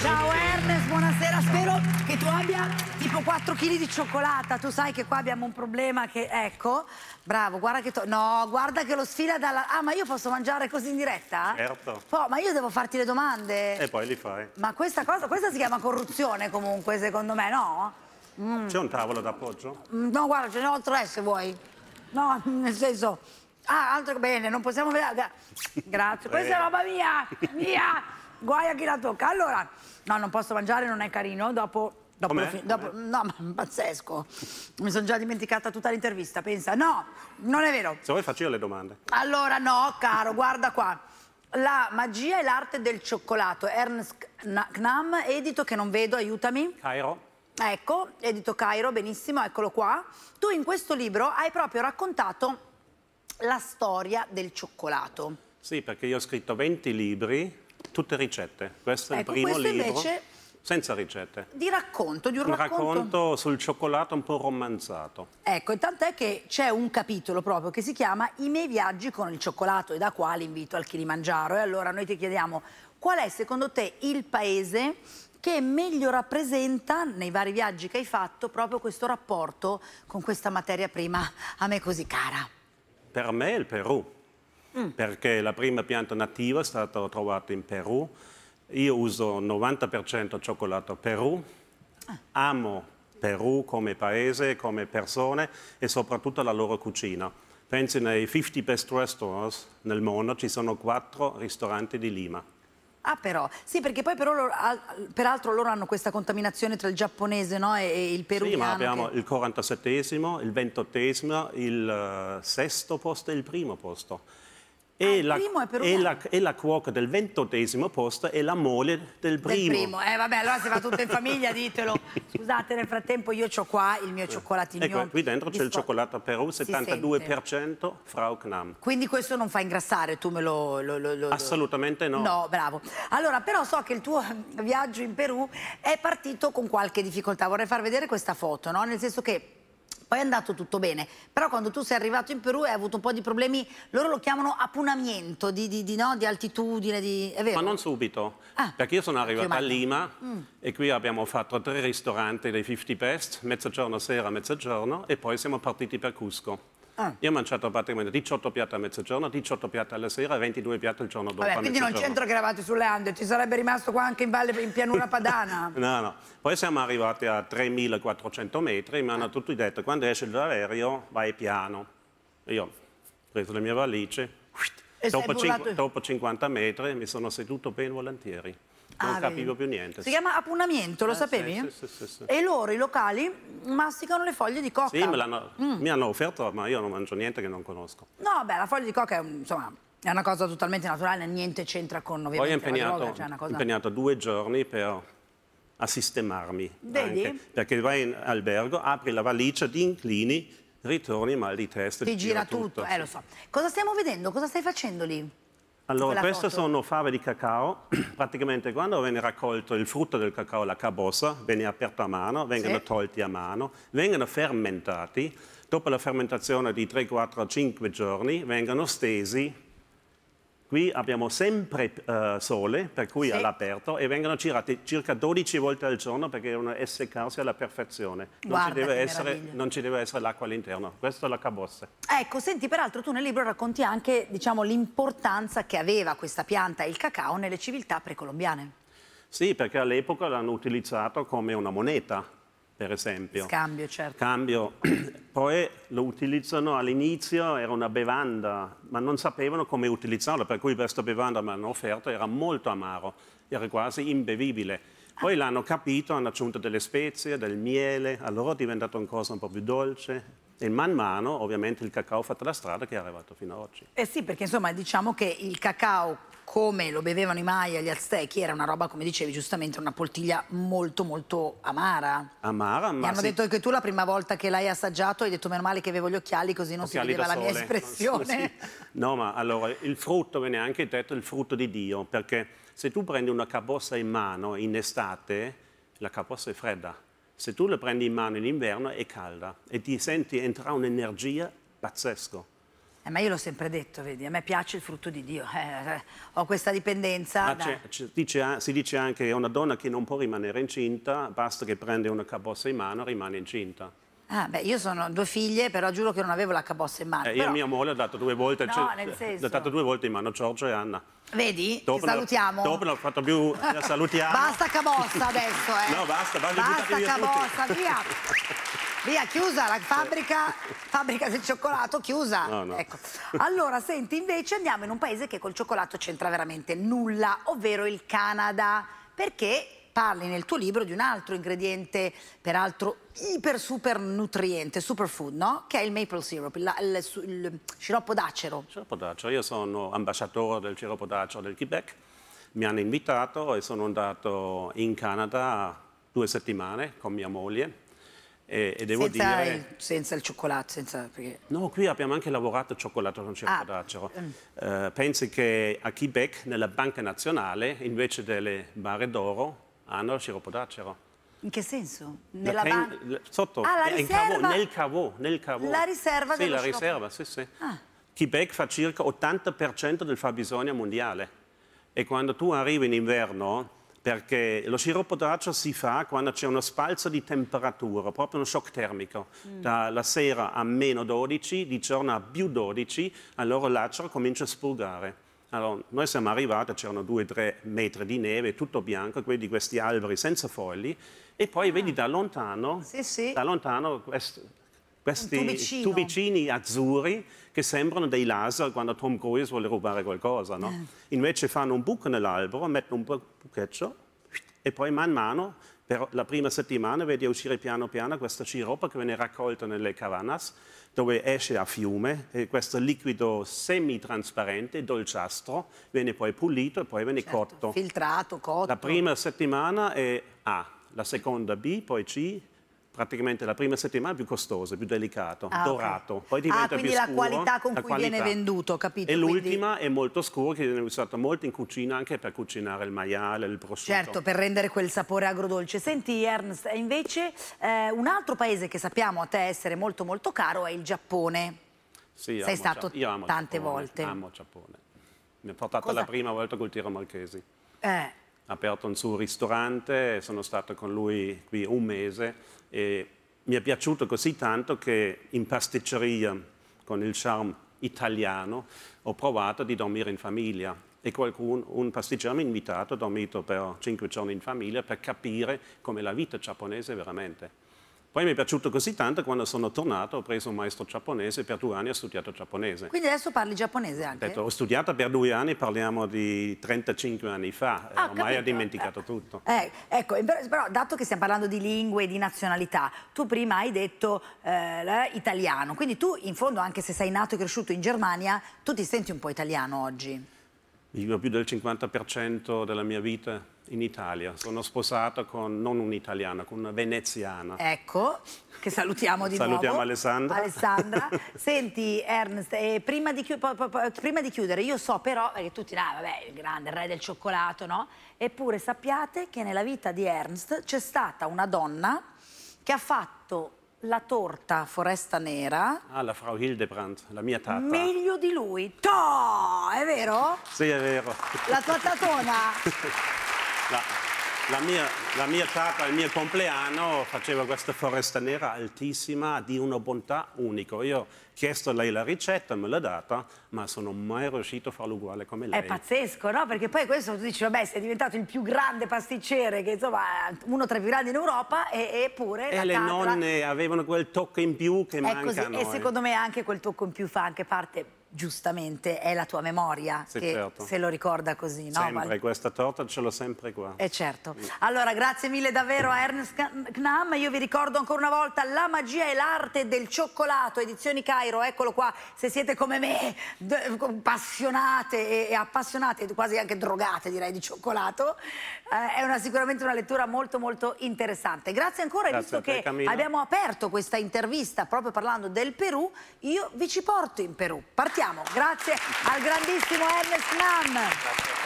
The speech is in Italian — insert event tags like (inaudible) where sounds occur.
Ciao Ernest, buonasera. Spero che tu abbia tipo 4 kg di cioccolata. Tu sai che qua abbiamo un problema che, ecco, bravo, guarda che... To... No, guarda che lo sfila dalla... Ah, ma io posso mangiare così in diretta? Certo. Poi, ma io devo farti le domande. E poi li fai. Ma questa cosa, questa si chiama corruzione comunque, secondo me, no? Mm. C'è un tavolo d'appoggio? Mm, no, guarda, ce ne ho tre se vuoi. No, (laughs) nel senso... Ah, altro bene, non possiamo vedere... (laughs) Grazie, questa è roba mia, mia! guai a chi la tocca. Allora, no, non posso mangiare, non è carino, dopo... Dopo, fi- dopo no, ma pazzesco. Mi sono già dimenticata tutta l'intervista, pensa. No, non è vero. Se vuoi faccio io le domande. Allora no, caro, guarda qua. La magia e l'arte del cioccolato. Ernst Knam, edito che non vedo, aiutami. Cairo. Ecco, edito Cairo, benissimo, eccolo qua. Tu in questo libro hai proprio raccontato la storia del cioccolato. Sì, perché io ho scritto 20 libri tutte ricette. Questo ecco, è il ecco, primo libro. Invece... Senza ricette. Di racconto, di un, un racconto... racconto... sul cioccolato un po' romanzato. Ecco, e tant'è che c'è un capitolo proprio che si chiama I miei viaggi con il cioccolato e da qua l'invito al Kilimangiaro. E allora noi ti chiediamo qual è secondo te il paese che meglio rappresenta nei vari viaggi che hai fatto proprio questo rapporto con questa materia prima a me così cara? Per me è il Perù Mm. perché la prima pianta nativa è stata trovata in Perù. Io uso 90% cioccolato Perù, ah. amo Perù come paese, come persone e soprattutto la loro cucina. Pensi nei 50 best restaurants nel mondo, ci sono quattro ristoranti di Lima. Ah però, sì perché poi però, loro, peraltro loro hanno questa contaminazione tra il giapponese no? e il peruviano. Sì ma abbiamo che... il 47esimo, il 28esimo, il eh, sesto posto e il primo posto e, ah, la, e, la, e, la, cuoca del ventottesimo posto è la moglie del primo. Del primo. Eh, vabbè, allora se va tutto in (laughs) famiglia ditelo. Scusate, nel frattempo io ho qua il mio cioccolatino. Ecco, qui dentro c'è il cioccolato Perù, 72% Frau Knam. Quindi questo non fa ingrassare, tu me lo, lo, lo, lo... Assolutamente no. No, bravo. Allora, però so che il tuo viaggio in Perù è partito con qualche difficoltà. Vorrei far vedere questa foto, no? Nel senso che poi è andato tutto bene, però quando tu sei arrivato in Perù hai avuto un po' di problemi, loro lo chiamano apunamento, di, di, di, no? di altitudine, di... è vero? Ma non subito, ah, perché io sono arrivato a Lima mm. e qui abbiamo fatto tre ristoranti dei 50 Best, mezzogiorno sera, mezzogiorno e poi siamo partiti per Cusco. Ah. Io ho mangiato praticamente 18 piatti a mezzogiorno, 18 piatti alla sera e 22 piatti il giorno dopo. Vabbè, quindi non c'entra che eravate sulle Ande, ci sarebbe rimasto qua anche in valle in pianura (laughs) padana. no, no. Poi siamo arrivati a 3400 metri, mi hanno eh. tutti detto quando esce l'aereo vai piano. Io ho preso le mie valigie, dopo, dopo 50 metri mi sono seduto ben volentieri non ah, capivo più niente. Si chiama apunamento, lo eh, sapevi? Sì, sì, sì, e loro, i locali, masticano le foglie di coca. Sì, mm. mi hanno offerto, ma io non mangio niente che non conosco. No, beh, la foglia di coca è, insomma, è una cosa totalmente naturale, niente c'entra con ovviamente Poi ho impegnato, droga, cioè cosa... impegnato due giorni per a sistemarmi. Vedi? Anche, perché vai in albergo, apri la valigia, ti inclini, ritorni mal di testa. Ti, ti gira, gira tutto. tutto. Eh, lo so. Cosa stiamo vedendo? Cosa stai facendo lì? Allora, queste foto. sono fave di cacao. (clears throat) Praticamente quando viene raccolto il frutto del cacao, la cabossa, viene aperto a mano, vengono sì. tolti a mano, vengono fermentati. Dopo la fermentazione di 3, 4, 5 giorni vengono stesi Qui abbiamo sempre uh, sole, per cui sì. all'aperto, e vengono girate circa 12 volte al giorno perché devono una s alla perfezione. Non, Guarda, ci deve essere, non ci deve essere l'acqua all'interno. Questa è la cabossa. Ecco, senti, peraltro tu nel libro racconti anche diciamo, l'importanza che aveva questa pianta, il cacao, nelle civiltà precolombiane. Sì, perché all'epoca l'hanno utilizzato come una moneta per esempio. Scambio, certo. Cambio. (clears throat) Poi lo utilizzano all'inizio, era una bevanda, ma non sapevano come utilizzarla, per cui questa bevanda mi hanno offerto, era molto amaro, era quasi imbevibile. Poi l'hanno capito, hanno aggiunto delle spezie, del miele, allora è diventata una cosa un po' più dolce, e man mano ovviamente il cacao ha fatto la strada che è arrivato fino ad oggi. Eh sì, perché insomma diciamo che il cacao come lo bevevano i Maya, gli Aztechi, era una roba, come dicevi giustamente, una poltiglia molto molto amara. Amara, ma Mi hanno sì. detto che tu la prima volta che l'hai assaggiato hai detto meno male che avevo gli occhiali così non occhiali si vedeva la mia (laughs) espressione. Sì. No, ma allora, il frutto, ve ne anche detto, il frutto di Dio, perché se tu prendi una cabossa in mano in estate, la cabossa è fredda. Se tu la prendi in mano in inverno è calda e ti senti entrare un'energia pazzesco. Eh, ma io l'ho sempre detto, vedi, a me piace il frutto di Dio, eh, eh ho questa dipendenza. Da... Dice, si dice anche che una donna che non può rimanere incinta, basta che prende una cabossa in mano, e rimane incinta. Ah, beh, io sono due figlie, però giuro che non avevo la cabossa in mano. Eh, però... Io a mia moglie ho dato due volte, no, cioè, nel senso... ho dato due volte in mano Giorgio e Anna. Vedi? Dopo Ti salutiamo. Dopo non ho fatto più, la salutiamo. basta cabossa adesso, eh. No, basta, basta, basta cabossa, tutti. via. (laughs) Via, chiusa la fabbrica, fabbrica del cioccolato, chiusa. No, no. Ecco. Allora, senti, invece andiamo in un paese che col cioccolato c'entra veramente nulla, ovvero il Canada, perché parli nel tuo libro di un altro ingrediente, peraltro iper super nutriente, superfood, no? Che è il maple syrup, il, il, il, sciroppo d'acero. Sciroppo d'acero, io sono ambasciatore del sciroppo d'acero del Quebec, mi hanno invitato e sono andato in Canada due settimane con mia moglie e, e devo senza dire... Il, senza il cioccolato, senza... Perché... No, qui abbiamo anche lavorato cioccolato con cera ah. Uh, pensi che a Quebec, nella Banca Nazionale, invece delle barre d'oro, hanno il sciroppo d'acero. In che senso? Nella banca? Sotto, ah, la riserva... nel cavo, nel cavo. La riserva Sì, la sciroppo. riserva, sì, sì. Ah. Quebec fa circa 80% del fabbisogno mondiale. E quando tu arrivi in inverno perché lo sciroppo d'oraccio si fa quando c'è uno spalzo di temperatura, proprio uno shock termico, mm. dalla sera a meno 12, di giorno a più 12, allora l'acero comincia a spurgare. Allora, noi siamo arrivati, c'erano 2-3 metri di neve, tutto bianco, quindi questi alberi senza fogli, e poi ah. vedi da lontano, sì, sì. Da lontano quest, questi tubicini azzurri che sembrano dei laser quando Tom Cruise vuole rubare qualcosa, no? Eh. Invece fanno un buco nell'albero, mettono un buchetto e poi man mano per la prima settimana vedi uscire piano piano questa sciroppa che viene raccolta nelle cavanas dove esce a fiume e questo liquido semitrasparente, dolciastro, viene poi pulito e poi viene certo, cotto. Filtrato, cotto. La prima settimana è A, la seconda B, poi C, praticamente la prima settimana è più costoso, più delicato, ah, dorato, okay. poi diventa ah, più scuro. quindi la qualità con la cui qualità. viene venduto, capito? E l'ultima quindi... è molto scuro, che viene usata molto in cucina anche per cucinare il maiale, il prosciutto. Certo, per rendere quel sapore agrodolce. Senti Ernst, invece eh, un altro paese che sappiamo a te essere molto molto caro è il Giappone. Sì, Sei stato tante Giappone, volte. Amo Giappone. Mi ha portato Cosa? la prima volta col tiro marchesi. Eh, aperto un suo ristorante, sono stato con lui qui un mese e mi è piaciuto così tanto che in pasticceria, con il charme italiano, ho provato di dormire in famiglia e qualcuno, un pasticcere mi ha invitato, ho dormito per cinque giorni in famiglia per capire come la vita giapponese veramente. Poi mi è piaciuto così tanto quando sono tornato ho preso un maestro giapponese, e per due anni ho studiato giapponese. Quindi adesso parli giapponese anche? Ho, detto, ho studiato per due anni, parliamo di 35 anni fa, ah, eh, ormai ho dimenticato eh. tutto. Eh, ecco, però dato che stiamo parlando di lingue e di nazionalità, tu prima hai detto eh, italiano, quindi tu in fondo anche se sei nato e cresciuto in Germania, tu ti senti un po' italiano oggi? Vivo più del 50% della mia vita in Italia. Sono sposata con non un'italiana, con una veneziana. Ecco, che salutiamo di salutiamo nuovo. Salutiamo Alessandra. Alessandra. (laughs) Senti Ernst, eh, prima, di prima, di chiudere, io so però, perché eh, tutti, ah vabbè, il grande, il re del cioccolato, no? Eppure sappiate che nella vita di Ernst c'è stata una donna che ha fatto la torta Foresta Nera. Ah, la Frau Hildebrand, la mia tata. Meglio di lui. To! È vero? Sì, è vero. La tua tatona. la, la, mia, la mia tata, il mio compleanno, faceva questa Foresta Nera altissima di una bontà unico. Io chiesto a lei la ricetta, me l'ha data, ma sono mai riuscito a farlo uguale come lei. È pazzesco, no? Perché poi questo tu dici, vabbè, sei diventato il più grande pasticcere, che insomma, uno tra i più grandi in Europa, eppure... E, e le tatra... nonne avevano quel tocco in più che è manca così, E secondo me anche quel tocco in più fa anche parte giustamente è la tua memoria sì, che certo. se lo ricorda così no? sempre, questa torta ce l'ho sempre qua e eh, certo, allora grazie mille davvero a Ernest Knam, io vi ricordo ancora una volta La magia e l'arte del cioccolato, edizioni Cairo Cairo, eccolo qua, se siete come me, passionate e, appassionate, quasi anche drogate direi di cioccolato, eh, è una, sicuramente una lettura molto molto interessante. Grazie ancora e visto te, che Camilla. abbiamo aperto questa intervista proprio parlando del Perù, io vi ci porto in Perù. Partiamo, grazie al grandissimo Ernest Nam.